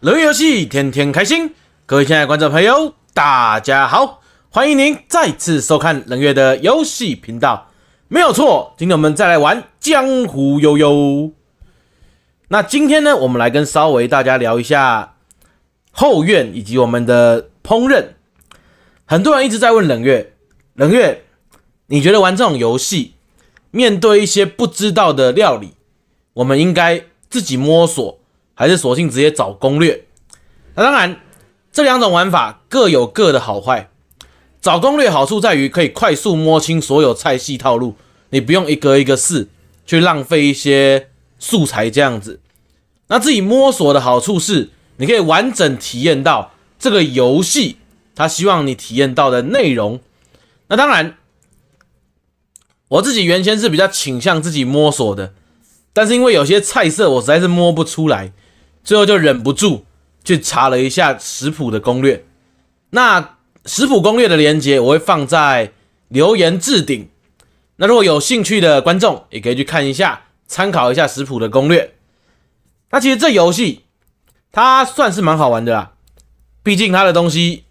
冷月游戏，天天开心。各位亲爱的观众朋友，大家好，欢迎您再次收看冷月的游戏频道，没有错。今天我们再来玩《江湖悠悠》。那今天呢，我们来跟稍微大家聊一下后院以及我们的烹饪。很多人一直在问冷月，冷月，你觉得玩这种游戏，面对一些不知道的料理，我们应该自己摸索？还是索性直接找攻略。那当然，这两种玩法各有各的好坏。找攻略好处在于可以快速摸清所有菜系套路，你不用一个一个试，去浪费一些素材这样子。那自己摸索的好处是，你可以完整体验到这个游戏它希望你体验到的内容。那当然，我自己原先是比较倾向自己摸索的，但是因为有些菜色我实在是摸不出来。最后就忍不住去查了一下食谱的攻略，那食谱攻略的链接我会放在留言置顶，那如果有兴趣的观众也可以去看一下，参考一下食谱的攻略。那其实这游戏它算是蛮好玩的啦，毕竟它的东西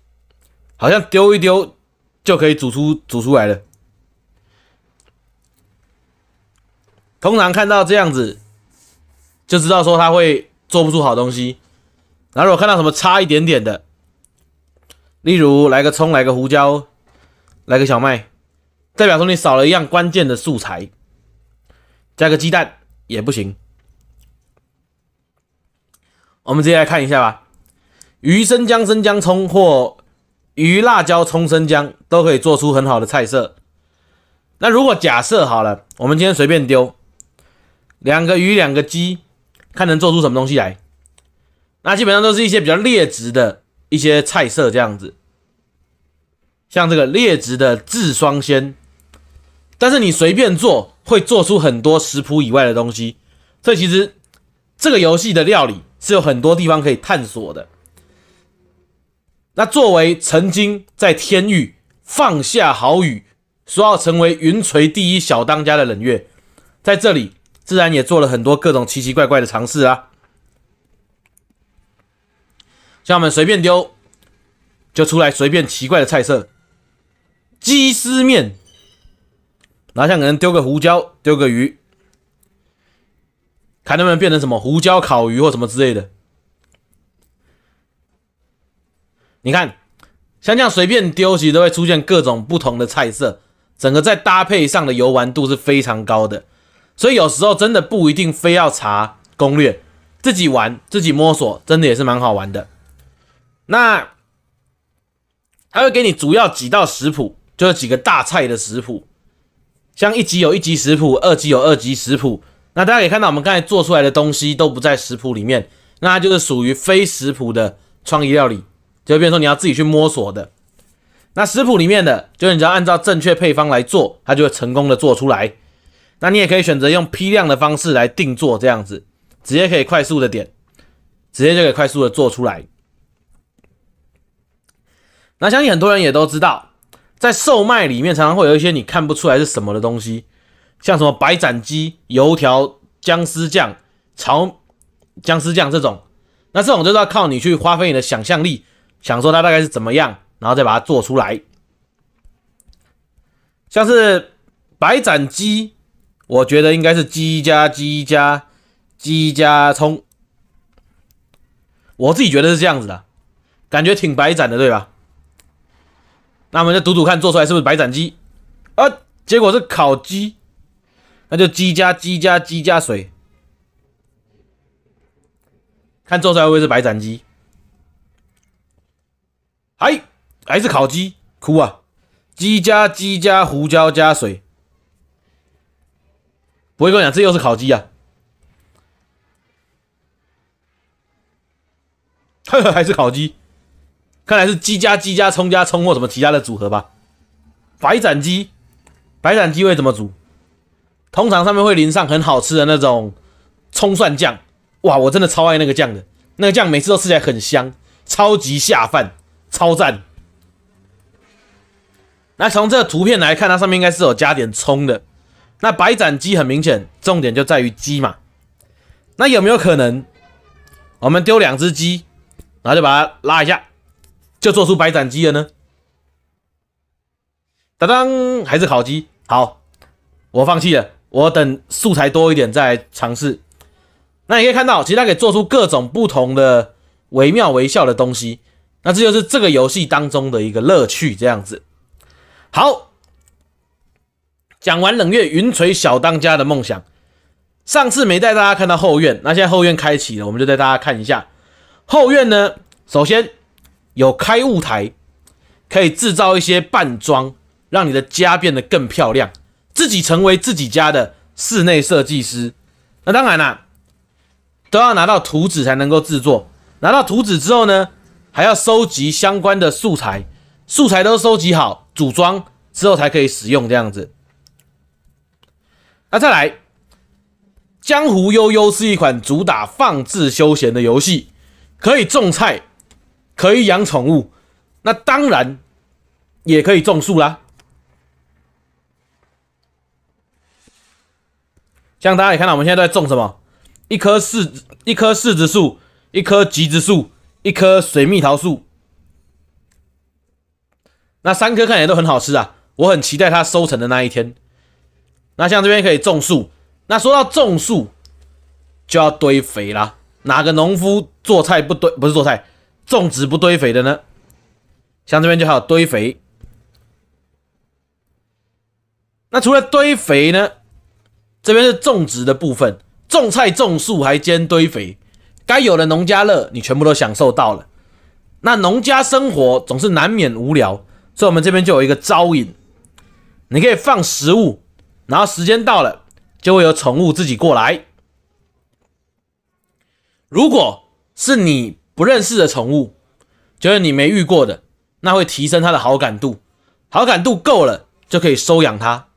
好像丢一丢就可以煮出煮出来了，通常看到这样子就知道说它会。做不出好东西，然后如果看到什么差一点点的，例如来个葱，来个胡椒，来个小麦，代表说你少了一样关键的素材。加个鸡蛋也不行。我们直接来看一下吧。鱼、生姜、生姜、葱或鱼、辣椒、葱、生姜都可以做出很好的菜色。那如果假设好了，我们今天随便丢两个鱼，两个鸡。看能做出什么东西来，那基本上都是一些比较劣质的一些菜色这样子，像这个劣质的智双仙，但是你随便做会做出很多食谱以外的东西，所以其实这个游戏的料理是有很多地方可以探索的。那作为曾经在天域放下豪语，说要成为云锤第一小当家的冷月，在这里。自然也做了很多各种奇奇怪怪的尝试啊，像我们随便丢，就出来随便奇怪的菜色，鸡丝面，拿像可能丢个胡椒，丢个鱼，看能不能变成什么胡椒烤鱼或什么之类的。你看，像这样随便丢起，都会出现各种不同的菜色，整个在搭配上的游玩度是非常高的。所以有时候真的不一定非要查攻略，自己玩自己摸索，真的也是蛮好玩的。那他会给你主要几道食谱，就是几个大菜的食谱，像一级有一级食谱，二级有二级食谱。那大家可以看到，我们刚才做出来的东西都不在食谱里面，那它就是属于非食谱的创意料理，就变成说你要自己去摸索的。那食谱里面的，就是你只要按照正确配方来做，它就会成功的做出来。那你也可以选择用批量的方式来定做，这样子直接可以快速的点，直接就可以快速的做出来。那相信很多人也都知道，在售卖里面常常会有一些你看不出来是什么的东西，像什么白斩鸡、油条、姜丝酱、炒姜丝酱这种。那这种就是要靠你去发挥你的想象力，想说它大概是怎么样，然后再把它做出来。像是白斩鸡。我觉得应该是鸡加鸡加鸡加葱，我自己觉得是这样子的，感觉挺白斩的，对吧？那我们就赌赌看，做出来是不是白斩鸡？啊，结果是烤鸡，那就鸡加鸡加鸡加水，看做出来会是白斩鸡，还还是烤鸡，哭啊！鸡加鸡加胡椒加水。不会跟我讲，这又是烤鸡啊。还是烤鸡？看来是鸡加鸡加葱加葱或什么其他的组合吧。白斩鸡，白斩鸡会怎么煮？通常上面会淋上很好吃的那种葱蒜酱。哇，我真的超爱那个酱的，那个酱每次都吃起来很香，超级下饭，超赞。那从这个图片来看，它上面应该是有加点葱的。那白斩鸡很明显，重点就在于鸡嘛。那有没有可能我们丢两只鸡，然后就把它拉一下，就做出白斩鸡了呢？当当，还是烤鸡。好，我放弃了，我等素材多一点再尝试。那你可以看到，其实它可以做出各种不同的、惟妙惟肖的东西。那这就是这个游戏当中的一个乐趣，这样子。好。讲完冷月云垂小当家的梦想，上次没带大家看到后院，那现在后院开启了，我们就带大家看一下后院呢。首先有开物台，可以制造一些扮装，让你的家变得更漂亮，自己成为自己家的室内设计师。那当然啦，都要拿到图纸才能够制作。拿到图纸之后呢，还要收集相关的素材，素材都收集好组装之后才可以使用，这样子。那再来，《江湖悠悠》是一款主打放置休闲的游戏，可以种菜，可以养宠物，那当然也可以种树啦。像大家也看到，我们现在在种什么？一棵柿子，一棵柿子树，一棵橘子树，一棵水蜜桃树。那三棵看起来都很好吃啊，我很期待它收成的那一天。那像这边可以种树，那说到种树就要堆肥啦。哪个农夫做菜不堆？不是做菜，种植不堆肥的呢？像这边就有堆肥。那除了堆肥呢？这边是种植的部分，种菜种树还兼堆肥，该有的农家乐你全部都享受到了。那农家生活总是难免无聊，所以我们这边就有一个招引，你可以放食物。然后时间到了，就会有宠物自己过来。如果是你不认识的宠物，就是你没遇过的，那会提升它的好感度。好感度够了，就可以收养它。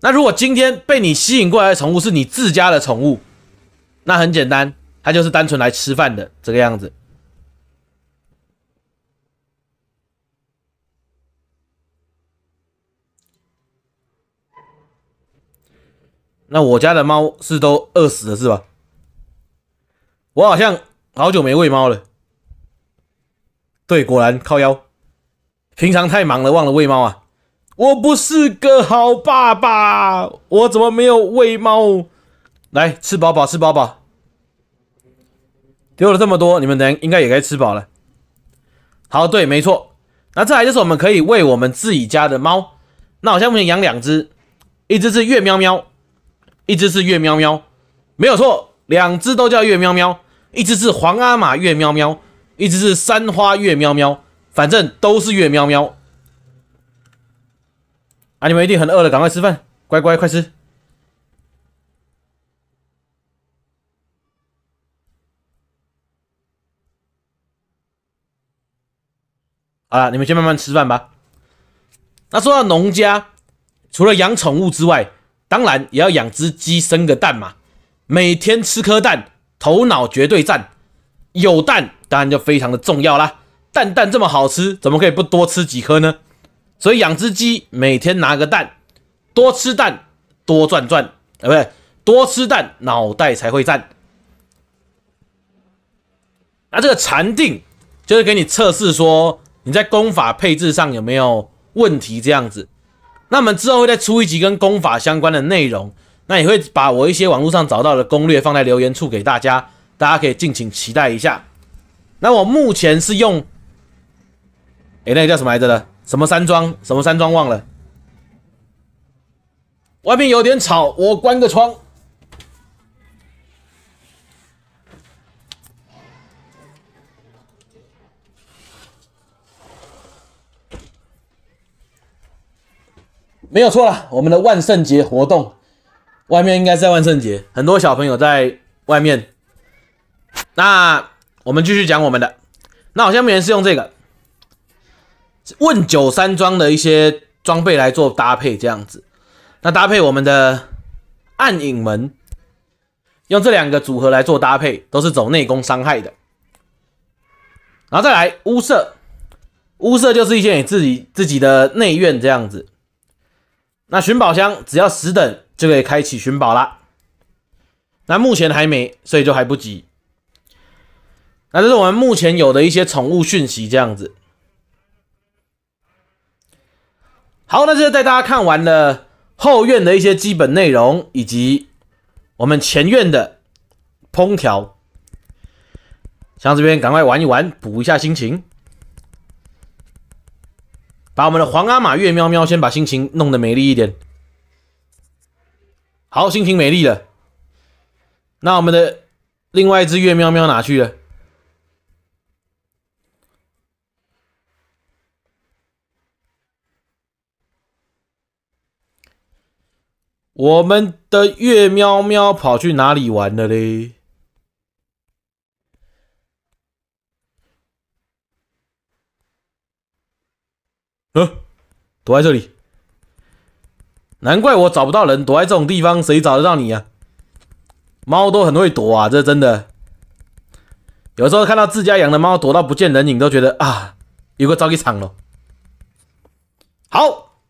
那如果今天被你吸引过来的宠物是你自家的宠物，那很简单，它就是单纯来吃饭的这个样子。那我家的猫是都饿死了是吧？我好像好久没喂猫了。对，果然靠腰，平常太忙了，忘了喂猫啊！我不是个好爸爸，我怎么没有喂猫？来，吃饱饱，吃饱饱。丢了这么多，你们人应该也该吃饱了。好，对，没错。那再来就是我们可以喂我们自己家的猫。那我像目前养两只，一只是月喵喵。一只是月喵喵，没有错，两只都叫月喵喵。一只是皇阿玛月喵喵，一只是三花月喵喵，反正都是月喵喵。啊，你们一定很饿了，赶快吃饭，乖乖快吃。好了，你们先慢慢吃饭吧。那说到农家，除了养宠物之外，当然也要养只鸡生个蛋嘛，每天吃颗蛋，头脑绝对赞。有蛋当然就非常的重要啦，蛋蛋这么好吃，怎么可以不多吃几颗呢？所以养只鸡，每天拿个蛋，多吃蛋多赚赚，啊，不对？多吃蛋脑袋才会赞。那这个禅定就是给你测试说你在功法配置上有没有问题，这样子。那我们之后会再出一集跟功法相关的内容，那也会把我一些网络上找到的攻略放在留言处给大家，大家可以敬请期待一下。那我目前是用，哎，那个叫什么来着的？什么山庄？什么山庄？忘了。外面有点吵，我关个窗。没有错了，我们的万圣节活动，外面应该是万圣节，很多小朋友在外面。那我们继续讲我们的，那好像没人是用这个问酒山庄的一些装备来做搭配，这样子。那搭配我们的暗影门，用这两个组合来做搭配，都是走内功伤害的。然后再来屋舍，屋舍就是一你自己自己的内院这样子。那寻宝箱只要十等就可以开启寻宝啦。那目前还没，所以就还不急。那这是我们目前有的一些宠物讯息，这样子。好，那这就带大家看完了后院的一些基本内容，以及我们前院的烹调。想这边赶快玩一玩，补一下心情。把我们的皇阿玛月喵喵先把心情弄得美丽一点，好，心情美丽了。那我们的另外一只月喵喵哪去了？我们的月喵喵跑去哪里玩了嘞？躲在这里，难怪我找不到人。躲在这种地方，谁找得到你啊？猫都很会躲啊，这真的。有时候看到自家养的猫躲到不见人影，都觉得啊，有个招给场了。好，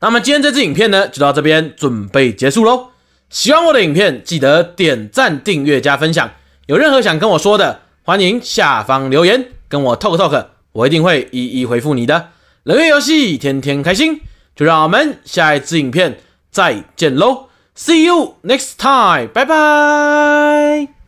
那么今天这支影片呢，就到这边准备结束喽。喜欢我的影片，记得点赞、订阅、加分享。有任何想跟我说的，欢迎下方留言跟我 talk talk，我一定会一一回复你的。冷月游戏，天天开心，就让我们下一次影片再见喽！See you next time，拜拜。